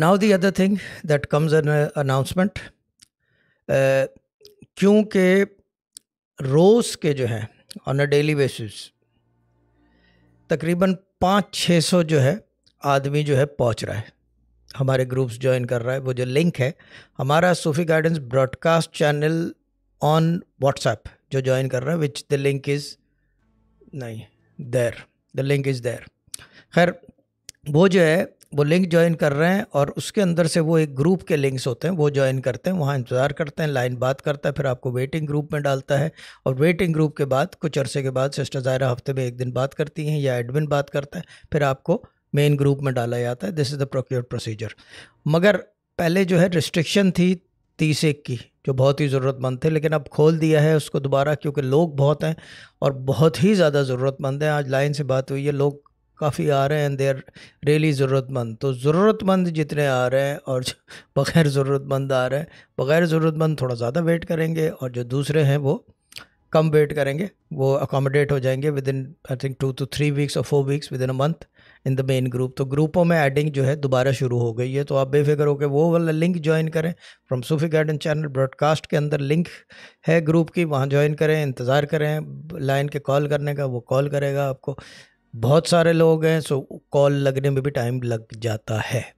now the other thing that comes an announcement क्योंकि रोज़ के जो हैं ऑन अ डेली बेसिस तकरीबन पाँच छः सौ जो है आदमी जो है पहुंच रहा है हमारे ग्रुप्स ज्वाइन कर रहा है वो जो लिंक है हमारा Sufi Gardens broadcast channel on WhatsApp जो ज्वाइन कर रहा है विच द लिंक इज़ नहीं there the link is there खैर वो जो है वो लिंक ज्वाइन कर रहे हैं और उसके अंदर से वो एक ग्रुप के लिंक्स होते हैं वो ज्वाइन करते हैं वहाँ इंतज़ार करते हैं लाइन बात करता है फिर आपको वेटिंग ग्रुप में डालता है और वेटिंग ग्रुप के बाद कुछ अरसे के बाद सिस्टर ज़ायरा हफ्ते में एक दिन बात करती हैं या एडमिन बात करता है फिर आपको मेन ग्रुप में डाला जाता है this is the procure procedure मगर पहले जो है रिस्ट्रिक्शन थी तीस एक की जो बहुत ही ज़रूरतमंद थे लेकिन अब खोल दिया है उसको दोबारा क्योंकि लोग बहुत हैं और बहुत ही ज़्यादा ज़रूरतमंद हैं आज लाइन से बात हुई है लोग काफ़ी आ रहे हैं देर रियली ज़रूरतमंद तो ज़रूरतमंद जितने आ रहे हैं और बग़ैर ज़रूरतमंद आ रहे हैं बग़ैर ज़रूरतमंद थोड़ा ज़्यादा वेट करेंगे और जो दूसरे हैं वो कम वेट करेंगे वो अकोमोडेट हो जाएंगे within I think two two three weeks और four weeks within a month in the main group तो ग्रुपों में एडिंग जो है दोबारा शुरू हो गई है तो आप बेफिक्र होकर वो वाला लिंक ज्वाइन करें from Sufi garden channel broadcast के अंदर लिंक है ग्रुप की वहाँ ज्वाइन करें इंतज़ार करें लाइन के कॉल करने का वो कॉल करेगा आपको बहुत सारे लोग हैं सो कॉल लगने में भी टाइम लग जाता है